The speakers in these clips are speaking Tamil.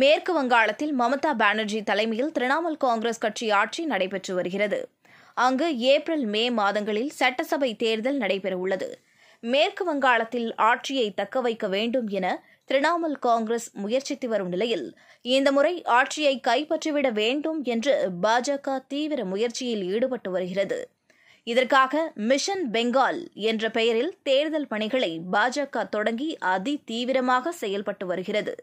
மேற்கு வங்காளத்தில் மமதா பானர்ஜி தலைமையில் திரிணாமுல் காங்கிரஸ் கட்சி ஆட்சி நடைபெற்று வருகிறது அங்கு ஏப்ரல் மே மாதங்களில் சட்டசபை தேர்தல் நடைபெறவுள்ளது மேற்கு வங்காளத்தில் ஆட்சியை தக்க வைக்க வேண்டும் என திரிணாமுல் காங்கிரஸ் முயற்சித்து வரும் நிலையில் இந்த முறை ஆட்சியை கைப்பற்றிவிட வேண்டும் என்று பாஜக தீவிர முயற்சியில் ஈடுபட்டு வருகிறது இதற்காக மிஷன் பெங்கால் என்ற பெயரில் தேர்தல் பணிகளை பாஜக தொடங்கி அதிதீவிரமாக செயல்பட்டு வருகிறது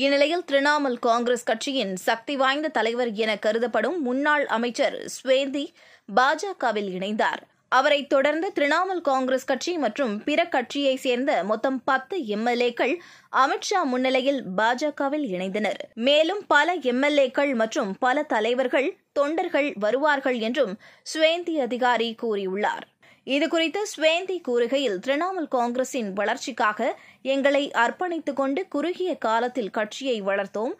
இந்நிலையில் திரிணாமுல் காங்கிரஸ் கட்சியின் சக்தி வாய்ந்த தலைவர் என கருதப்படும் முன்னாள் அமைச்சர் ஸ்வேந்தி பாஜகவில் இணைந்தார் அவரைத் தொடர்ந்து திரிணாமுல் காங்கிரஸ் கட்சி மற்றும் பிற கட்சியை சேர்ந்த மொத்தம் பத்து எம்எல்ஏக்கள் அமித்ஷா முன்னிலையில் பாஜகவில் இணைந்தனர் மேலும் பல எம்எல்ஏக்கள் மற்றும் பல தலைவர்கள் தொண்டர்கள் வருவார்கள் என்றும் ஸ்வேந்தி அதிகாரி கூறியுள்ளார் இதுகுறித்து ஸ்வேந்தி கூறுகையில் திரிணாமுல் காங்கிரசின் வளர்ச்சிக்காக எங்களை அர்ப்பணித்துக் கொண்டு குறுகிய காலத்தில் கட்சியை வளர்த்தோம்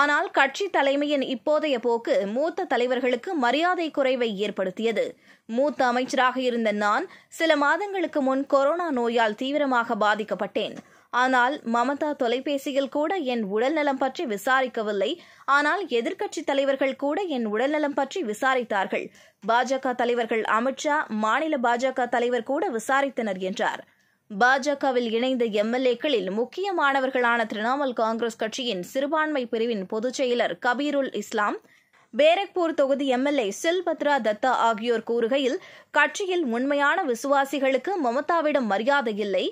ஆனால் கட்சி தலைமையின் இப்போதைய போக்கு மூத்த தலைவர்களுக்கு மரியாதை குறைவை ஏற்படுத்தியது மூத்த அமைச்சராக இருந்த நான் சில மாதங்களுக்கு முன் கொரோனா நோயால் தீவிரமாக பாதிக்கப்பட்டேன் ஆனால் மமதா தொலைபேசியில் கூட என் உடல்நலம் பற்றி விசாரிக்கவில்லை ஆனால் எதிர்க்கட்சி தலைவர்கள் கூட என் உடல்நலம் பற்றி விசாரித்தார்கள் பாஜக தலைவர்கள் அமித்ஷா மாநில பாஜக தலைவர் கூட விசாரித்தனர் என்றார் பாஜகவில் இணைந்த எம்எல்ஏக்களில் முக்கியமானவர்களான திரிணாமுல் காங்கிரஸ் கட்சியின் சிறுபான்மை பிரிவின் பொதுச் செயலர் கபீருல் இஸ்லாம் பேரக்பூர் தொகுதி எம்எல்ஏ சில்பத்ரா தத்தா ஆகியோர் கூறுகையில் கட்சியில் உண்மையான விசுவாசிகளுக்கு மமதாவிடம் மரியாதை இல்லை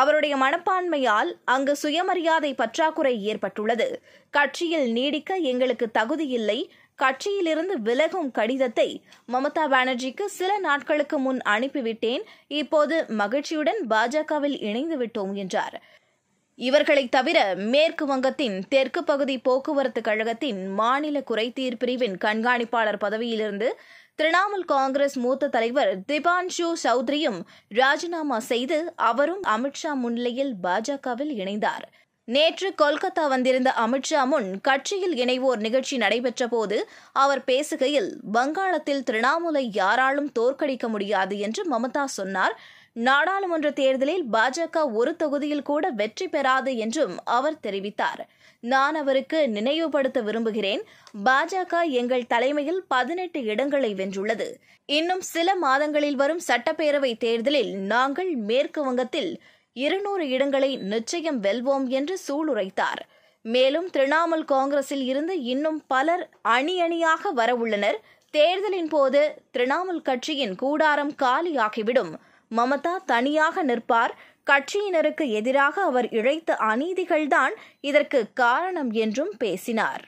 அவருடைய மனப்பான்மையால் அங்கு சுயமரியாதை பற்றாக்குறை ஏற்பட்டுள்ளது கட்சியில் நீடிக்க எங்களுக்கு தகுதியில்லை கட்சியிலிருந்து விலகும் கடிதத்தை மமதா பானர்ஜிக்கு சில நாட்களுக்கு முன் அனுப்பிவிட்டேன் இப்போது மகிழ்ச்சியுடன் பாஜகவில் இணைந்து விட்டோம் என்றார் இவர்களை தவிர மேற்கு வங்கத்தின் தெற்கு பகுதி போக்குவரத்து கழகத்தின் மாநில குறைதீர் பிரிவின் கண்காணிப்பாளர் பதவியிலிருந்து திரிணாமுல் காங்கிரஸ் மூத்த தலைவர் திபான்ஷு சௌத்ரியும் ராஜினாமா செய்து அவரும் அமித்ஷா முன்னிலையில் பாஜகவில் இணைந்தார் நேற்று கொல்கத்தா வந்திருந்த அமித்ஷா முன் கட்சியில் இணைவோர் நிகழ்ச்சி நடைபெற்ற போது அவர் பேசுகையில் வங்காளத்தில் திரிணாமுலை யாராலும் தோற்கடிக்க முடியாது என்று மமதா சொன்னார் நாடாளுமன்ற தேர்தலில் பாஜக ஒரு தொகுதியில் கூட வெற்றி பெறாது என்றும் அவர் தெரிவித்தார் நான் அவருக்கு நினைவுபடுத்த விரும்புகிறேன் பாஜக எங்கள் தலைமையில் பதினெட்டு இடங்களை வென்றுள்ளது இன்னும் சில மாதங்களில் வரும் சட்டப்பேரவை தேர்தலில் நாங்கள் மேற்கு வங்கத்தில் இருநூறு இடங்களை நிச்சயம் வெல்வோம் என்று சூளுரைத்தார் மேலும் திரிணாமுல் காங்கிரஸில் இருந்து இன்னும் பலர் அணி அணியாக வரவுள்ளனர் தேர்தலின் போது திரிணாமுல் கட்சியின் கூடாரம் காலியாகிவிடும் மமதா தனியாக நிற்பார் கட்சியினருக்கு எதிராக அவர் இழைத்த அநீதிகள்தான் இதற்கு காரணம் என்றும் பேசினார்